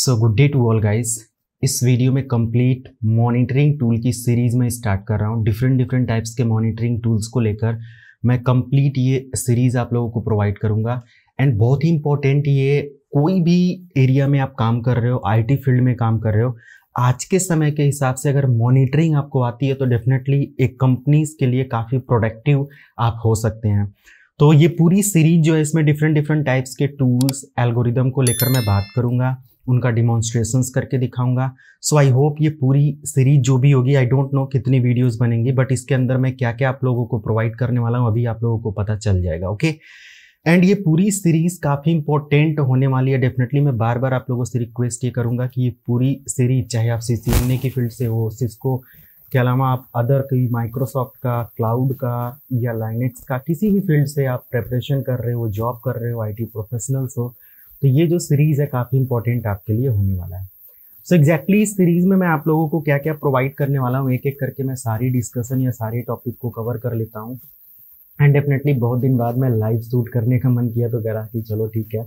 So good day to all guys इस video में complete monitoring tool की series में स्टार्ट कर रहा हूँ डिफरेंट डिफरेंट टाइप्स के मॉनिटरिंग टूल्स को लेकर मैं कंप्लीट ये सीरीज़ आप लोगों को प्रोवाइड करूँगा एंड बहुत ही इंपॉर्टेंट ये कोई भी एरिया में आप काम कर रहे हो आईटी फील्ड में काम कर रहे हो आज के समय के हिसाब से अगर मॉनिटरिंग आपको आती है तो डेफिनेटली एक कंपनीज के लिए काफ़ी प्रोडक्टिव आप हो सकते हैं तो ये पूरी सीरीज जो है इसमें डिफरेंट डिफरेंट टाइप्स के टूल्स एल्गोरिदम को लेकर मैं बात करूँगा उनका डिमॉन्स्ट्रेशंस करके दिखाऊंगा सो आई होप ये पूरी सीरीज जो भी होगी आई डोंट नो कितनी वीडियोस बनेंगी बट इसके अंदर मैं क्या क्या आप लोगों को प्रोवाइड करने वाला हूँ अभी आप लोगों को पता चल जाएगा ओके okay? एंड ये पूरी सीरीज़ काफ़ी इंपॉर्टेंट होने वाली है डेफिनेटली मैं बार बार आप लोगों से रिक्वेस्ट ये करूँगा कि ये पूरी सीरीज चाहे आप सी सी की फील्ड से हो सिस्को के अलावा आप अदर कोई माइक्रोसॉफ्ट का क्लाउड का या लाइनेक्स का किसी भी फील्ड से आप प्रेपरेशन कर रहे हो जॉब कर रहे हो आईटी प्रोफेशनल्स हो तो ये जो सीरीज़ है काफ़ी इंपॉर्टेंट आपके लिए होने वाला है सो so एग्जैक्टली exactly इस सीरीज़ में मैं आप लोगों को क्या क्या प्रोवाइड करने वाला हूँ एक एक करके मैं सारी डिस्कशन या सारे टॉपिक को कवर कर लेता हूँ एंड डेफिनेटली बहुत दिन बाद मैं लाइव शूट करने का मन किया तो कह रहा कि चलो ठीक है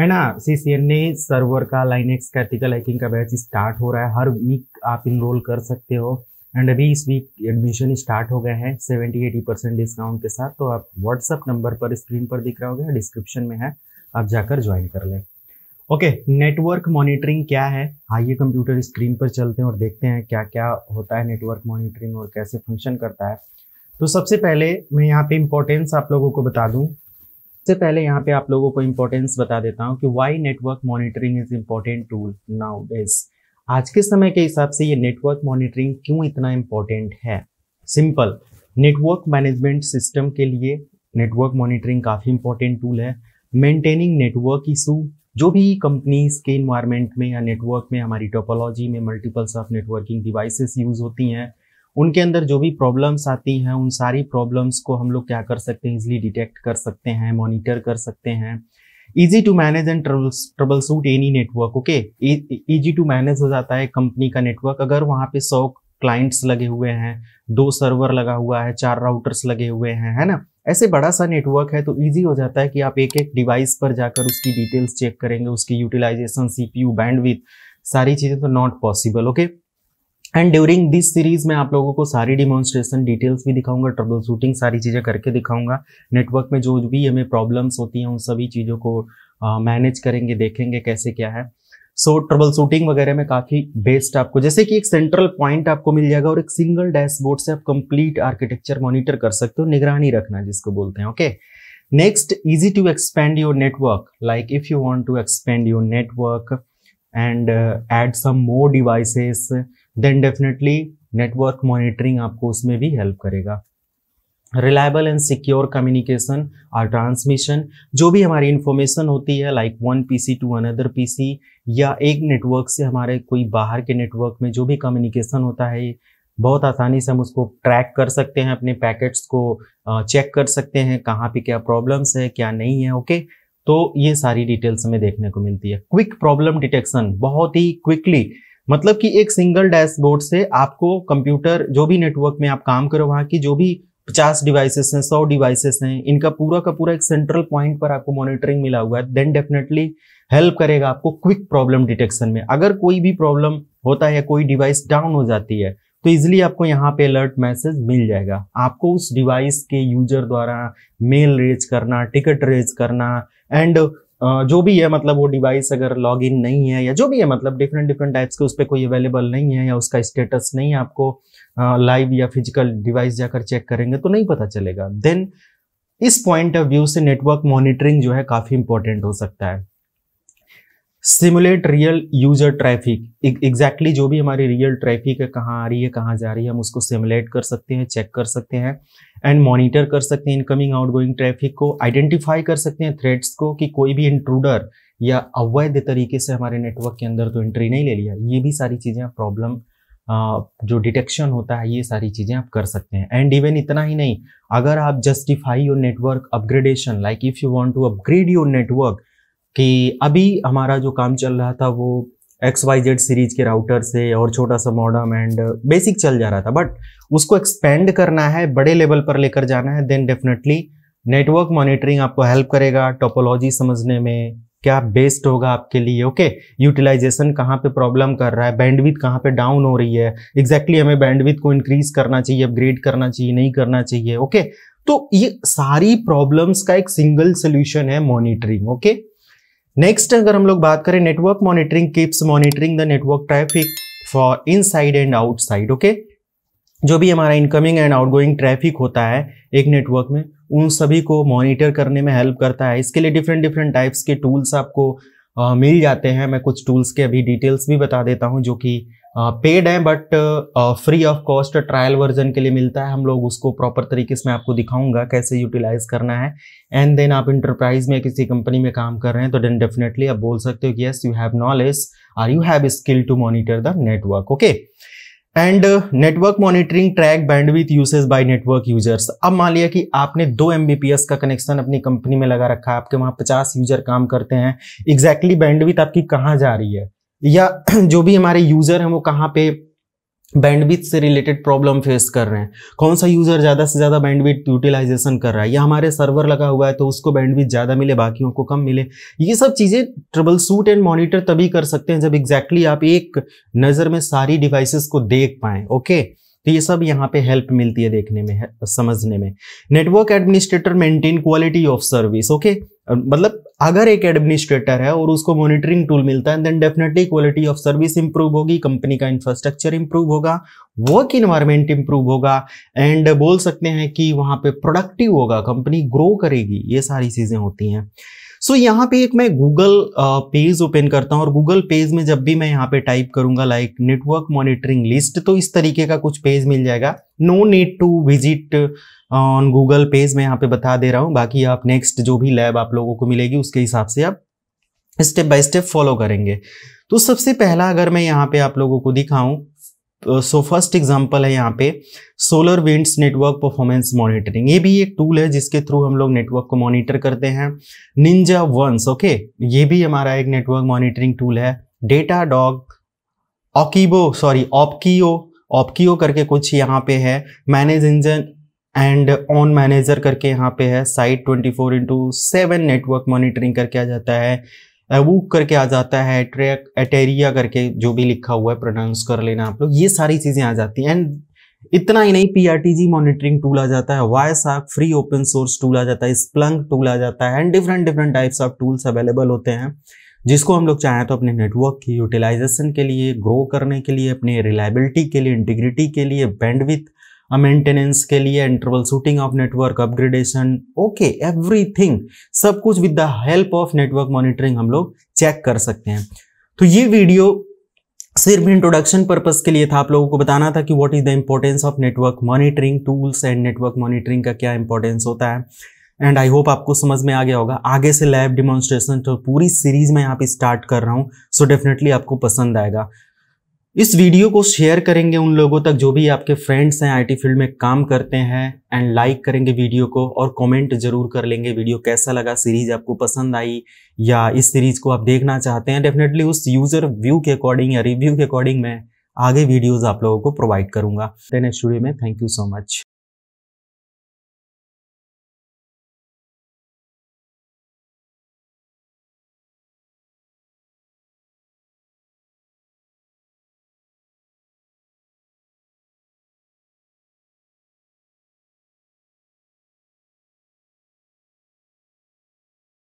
है ना C C N A server का एक्स का एथिकल हैकिंग का बैच स्टार्ट हो रहा है हर वीक आप इनरोल कर सकते हो एंड अभी इस वीक एडमिशन स्टार्ट हो गए हैं सेवेंटी एटी परसेंट डिस्काउंट के साथ तो आप व्हाट्सअप नंबर पर स्क्रीन पर दिख रहा होगा डिस्क्रिप्शन में है आप जाकर ज्वाइन कर लें ओके नेटवर्क मॉनिटरिंग क्या है आइए कंप्यूटर स्क्रीन पर चलते हैं और देखते हैं क्या क्या होता है नेटवर्क मॉनिटरिंग और कैसे फंक्शन करता है तो सबसे पहले मैं यहाँ पे इम्पोर्टेंस आप लोगों को बता दूँ सबसे पहले यहाँ पे आप लोगों को इम्पोर्टेंस बता देता हूँ कि why network monitoring is important tool nowadays आज के समय के हिसाब से ये नेटवर्क मॉनिटरिंग क्यों इतना इम्पोर्टेंट है सिंपल नेटवर्क मैनेजमेंट सिस्टम के लिए नेटवर्क मॉनिटरिंग काफ़ी इंपॉर्टेंट टूल है मेंटेनिंग नेटवर्क इशू जो भी कंपनीज के इन्वायरमेंट में या नेटवर्क में हमारी टोपोलॉजी में multiples of networking devices use होती हैं उनके अंदर जो भी प्रॉब्लम्स आती हैं उन सारी प्रॉब्लम्स को हम लोग क्या कर सकते हैं इजिली डिटेक्ट कर सकते हैं मॉनिटर कर सकते हैं easy to manage and troubleshoot any network okay easy to manage हो जाता है कंपनी का नेटवर्क अगर वहाँ पे सौ क्लाइंट्स लगे हुए हैं दो सर्वर लगा हुआ है चार राउटर्स लगे हुए हैं है ना ऐसे बड़ा सा नेटवर्क है तो ईजी हो जाता है कि आप एक एक डिवाइस पर जाकर उसकी डिटेल्स चेक करेंगे उसकी यूटिलाइजेशन सीपीयू बैंडविथ सारी चीज़ें तो not possible okay and during this series में आप लोगों को सारी डिमॉन्स्ट्रेशन डिटेल्स भी दिखाऊंगा ट्रबल शूटिंग सारी चीज़ें करके दिखाऊंगा नेटवर्क में जो भी हमें प्रॉब्लम्स होती हैं उन सभी चीज़ों को मैनेज करेंगे देखेंगे कैसे क्या है सो ट्रबल शूटिंग वगैरह में काफ़ी बेस्ट आपको जैसे कि एक सेंट्रल पॉइंट आपको मिल जाएगा और एक सिंगल डैशबोर्ड से आप कंप्लीट आर्किटेक्चर मॉनिटर कर सकते हो निगरानी रखना जिसको बोलते हैं okay next easy to expand your network like if you want to expand your network and add some more devices then definitely network monitoring आपको उसमें भी हेल्प करेगा रिलायबल एंड सिक्योर कम्युनिकेशन और ट्रांसमिशन जो भी हमारी इन्फॉर्मेशन होती है like one PC to another PC या एक नेटवर्क से हमारे कोई बाहर के नेटवर्क में जो भी कम्युनिकेशन होता है बहुत आसानी से हम उसको ट्रैक कर सकते हैं अपने पैकेट्स को चेक कर सकते हैं कहाँ पे क्या प्रॉब्लम्स है क्या नहीं है ओके तो ये सारी डिटेल्स हमें देखने को मिलती है क्विक प्रॉब्लम डिटेक्शन बहुत ही क्विकली मतलब कि एक सिंगल डैशबोर्ड से आपको कंप्यूटर जो भी नेटवर्क में आप काम करो वहाँ की जो भी पचास डिवाइसेस हैं सौ डिवाइसेस हैं इनका पूरा का पूरा एक सेंट्रल पॉइंट पर आपको मॉनिटरिंग मिला हुआ है देन डेफिनेटली हेल्प करेगा आपको क्विक प्रॉब्लम डिटेक्शन में अगर कोई भी प्रॉब्लम होता है कोई डिवाइस डाउन हो जाती है तो इजिली आपको यहाँ पे अलर्ट मैसेज मिल जाएगा आपको उस डिवाइस के यूजर द्वारा मेल रेज करना टिकट रेज करना एंड जो भी है मतलब वो डिवाइस अगर लॉग इन नहीं है या जो भी है मतलब डिफरेंट डिफरेंट टाइप्स के उस पर कोई अवेलेबल नहीं है या उसका स्टेटस नहीं है आपको लाइव या फिजिकल डिवाइस जाकर चेक करेंगे तो नहीं पता चलेगा देन इस पॉइंट ऑफ व्यू से नेटवर्क मॉनिटरिंग जो है काफ़ी इंपॉर्टेंट हो सकता है simulate real user traffic exactly जो भी हमारी रियल ट्रैफिक है कहाँ आ रही है कहाँ जा रही है हम उसको सिमुलेट कर सकते हैं चेक कर सकते हैं एंड मॉनिटर कर सकते हैं इनकमिंग आउटगोइंग ट्रैफिक को आइडेंटिफाई कर सकते हैं थ्रेड्स को कि कोई भी इंट्रूडर या अवैध तरीके से हमारे नेटवर्क के अंदर तो एंट्री नहीं ले लिया ये भी सारी चीज़ें प्रॉब्लम जो डिटेक्शन होता है ये सारी चीज़ें आप कर सकते हैं एंड इवन इतना ही नहीं अगर आप justify your network upgradation like if you want to upgrade your network कि अभी हमारा जो काम चल रहा था वो एक्स वाई जेड सीरीज के राउटर से और छोटा सा मॉडम एंड बेसिक चल जा रहा था बट उसको एक्सपेंड करना है बड़े लेवल पर लेकर जाना है देन डेफिनेटली नेटवर्क मॉनिटरिंग आपको हेल्प करेगा टोपोलॉजी समझने में क्या बेस्ट होगा आपके लिए ओके यूटिलाइजेशन कहाँ पे प्रॉब्लम कर रहा है बैंडविथ कहाँ पे डाउन हो रही है एग्जैक्टली exactly हमें बैंडविथ को इंक्रीज करना चाहिए अपग्रेड करना चाहिए नहीं करना चाहिए ओके तो ये सारी प्रॉब्लम्स का एक सिंगल सोल्यूशन है मॉनिटरिंग ओके नेक्स्ट अगर हम लोग बात करें network monitoring keeps monitoring the network traffic for side and outside okay जो भी हमारा इनकमिंग एंड आउटगोइंग ट्रैफिक होता है एक नेटवर्क में उन सभी को मॉनिटर करने में हेल्प करता है इसके लिए डिफरेंट डिफरेंट टाइप्स के टूल्स आपको आ, मिल जाते हैं मैं कुछ टूल्स के अभी डिटेल्स भी बता देता हूँ जो कि पेड है but free of cost trial version के लिए मिलता है हम लोग उसको प्रॉपर तरीके से मैं आपको दिखाऊंगा कैसे यूटिलाइज करना है एंड देन आप इंटरप्राइज में किसी कंपनी में काम कर रहे हैं तो देन डेफिनेटली आप बोल सकते हो कि yes you have knowledge or you have skill to monitor the network okay and network monitoring track bandwidth usage by network users अब मान लिया कि आपने दो एम का कनेक्शन अपनी कंपनी में लगा रखा है आपके वहाँ पचास यूजर काम करते हैं एग्जैक्टली exactly बैंडविथ आपकी कहाँ जा रही है या जो भी हमारे यूज़र हैं वो कहाँ पे बैंडविथ से रिलेटेड प्रॉब्लम फेस कर रहे हैं कौन सा यूज़र ज़्यादा से ज़्यादा बैंडविथ यूटिलाइजेशन कर रहा है या हमारे सर्वर लगा हुआ है तो उसको बैंडविथ ज़्यादा मिले बाकियों को कम मिले ये सब चीज़ें ट्रबल सूट एंड मॉनिटर तभी कर सकते हैं जब एग्जैक्टली exactly आप एक नज़र में सारी डिवाइसेस को देख पाए ओके तो ये सब यहाँ पे हेल्प मिलती है देखने में है, समझने में network administrator maintain quality of service okay मतलब अगर एक एडमिनिस्ट्रेटर है और उसको मॉनिटरिंग टूल मिलता है then definitely quality of service improve होगी कंपनी का इंफ्रास्ट्रक्चर इंप्रूव होगा वर्क इन्वायरमेंट इंप्रूव होगा एंड बोल सकते हैं कि वहां पे प्रोडक्टिव होगा कंपनी ग्रो करेगी ये सारी चीज़ें होती हैं सो so, यहाँ पे एक मैं गूगल पेज ओपन करता हूँ और गूगल पेज में जब भी मैं यहाँ पे टाइप करूंगा लाइक नेटवर्क मॉनिटरिंग लिस्ट तो इस तरीके का कुछ पेज मिल जाएगा no need to visit on Google page मैं यहाँ पे बता दे रहा हूँ बाकी आप नेक्स्ट जो भी लैब आप लोगों को मिलेगी उसके हिसाब से आप स्टेप बाय स्टेप फॉलो करेंगे तो सबसे पहला अगर मैं यहाँ पे आप लोगों को दिखाऊं सो फर्स्ट एग्जांपल है यहाँ पे SolarWinds network performance monitoring ये भी एक टूल है जिसके थ्रू हम लोग नेटवर्क को मॉनिटर करते हैं निंजा वंस ओके ये भी हमारा एक नेटवर्क मॉनिटरिंग टूल है डेटा डॉग ऑकीबो सॉरी ऑपकीओ ऑपकीओ करके कुछ यहाँ पे है ManageEngine and OpManager करके यहाँ पे है site 24 four into seven network monitoring करके आ जाता है एवूक करके आ जाता है ट्रैक एटेरिया करके जो भी लिखा हुआ है प्रोनाउंस कर लेना आप लोग ये सारी चीज़ें आ जाती हैं एंड इतना ही नहीं पीआरटीजी मॉनिटरिंग टूल आ जाता है वायसाक फ्री ओपन सोर्स टूल आ जाता है स्प्लंग टूल आ जाता है and different different types of tools available होते हैं जिसको हम लोग चाहें तो अपने नेटवर्क की यूटिलाइजेशन के लिए ग्रो करने के लिए अपने रिलायबिलिटी के लिए इंटीग्रिटी के लिए बैंडविथ मेंटेनेंस के लिए interval shooting of network upgradation okay everything सब कुछ with the help of network monitoring हम लोग चेक कर सकते हैं तो ये वीडियो सिर्फ इंट्रोडक्शन पर्पज के लिए था आप लोगों को बताना था कि what is the importance of network monitoring tools and network monitoring का क्या इंपॉर्टेंस होता है एंड आई होप आपको समझ में आ गया होगा आगे से लैब डिमॉन्स्ट्रेशन तो पूरी सीरीज में यहाँ पे स्टार्ट कर रहा हूँ सो डेफिनेटली आपको पसंद आएगा इस वीडियो को शेयर करेंगे उन लोगों तक जो भी आपके फ्रेंड्स हैं आईटी फील्ड में काम करते हैं एंड लाइक करेंगे वीडियो को और कमेंट जरूर कर लेंगे वीडियो कैसा लगा सीरीज आपको पसंद आई या इस सीरीज को आप देखना चाहते हैं डेफिनेटली उस यूजर व्यू के अकॉर्डिंग या रिव्यू के अकॉर्डिंग मैं आगे वीडियोज आप लोगों को प्रोवाइड करूंगा स्टूडियो में थैंक यू सो मच